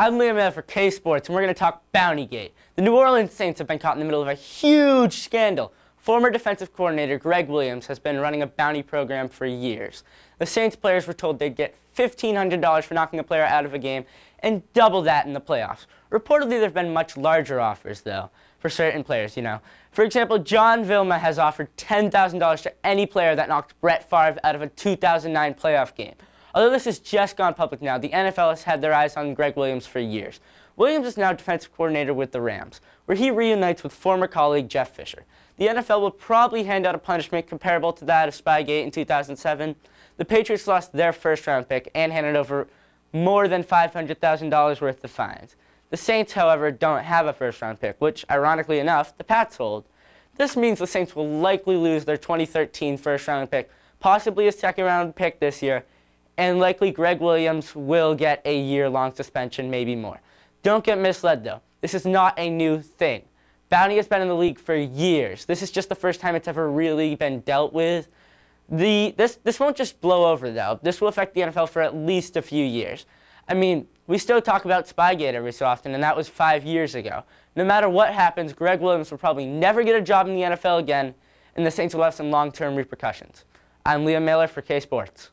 I'm Liam Mayer for K Sports, and we're going to talk Bountygate. The New Orleans Saints have been caught in the middle of a huge scandal. Former defensive coordinator Greg Williams has been running a bounty program for years. The Saints players were told they'd get $1,500 for knocking a player out of a game and double that in the playoffs. Reportedly, there have been much larger offers, though, for certain players, you know. For example, John Vilma has offered $10,000 to any player that knocked Brett Favre out of a 2009 playoff game. Although this has just gone public now, the NFL has had their eyes on Greg Williams for years. Williams is now defensive coordinator with the Rams, where he reunites with former colleague Jeff Fisher. The NFL will probably hand out a punishment comparable to that of Spygate in 2007. The Patriots lost their first round pick and handed over more than $500,000 worth of fines. The Saints, however, don't have a first round pick, which, ironically enough, the Pats hold. This means the Saints will likely lose their 2013 first round pick, possibly a second round pick this year, and likely Greg Williams will get a year-long suspension, maybe more. Don't get misled, though. This is not a new thing. Bounty has been in the league for years. This is just the first time it's ever really been dealt with. The, this, this won't just blow over, though. This will affect the NFL for at least a few years. I mean, we still talk about Spygate every so often, and that was five years ago. No matter what happens, Greg Williams will probably never get a job in the NFL again, and the Saints will have some long-term repercussions. I'm Liam Mailer for K-Sports.